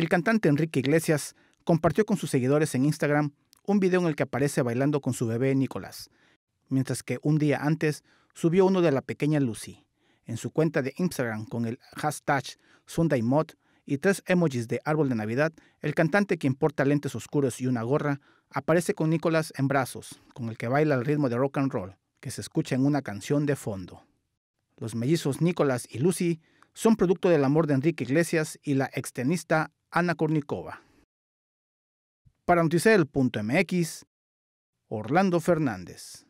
El cantante Enrique Iglesias compartió con sus seguidores en Instagram un video en el que aparece bailando con su bebé Nicolás, mientras que un día antes subió uno de la pequeña Lucy. En su cuenta de Instagram con el hashtag SundayMod y tres emojis de árbol de Navidad, el cantante que porta lentes oscuros y una gorra aparece con Nicolás en brazos, con el que baila al ritmo de rock and roll, que se escucha en una canción de fondo. Los mellizos Nicolás y Lucy son producto del amor de Enrique Iglesias y la extenista Ana Kornikova. Para MX, Orlando Fernández.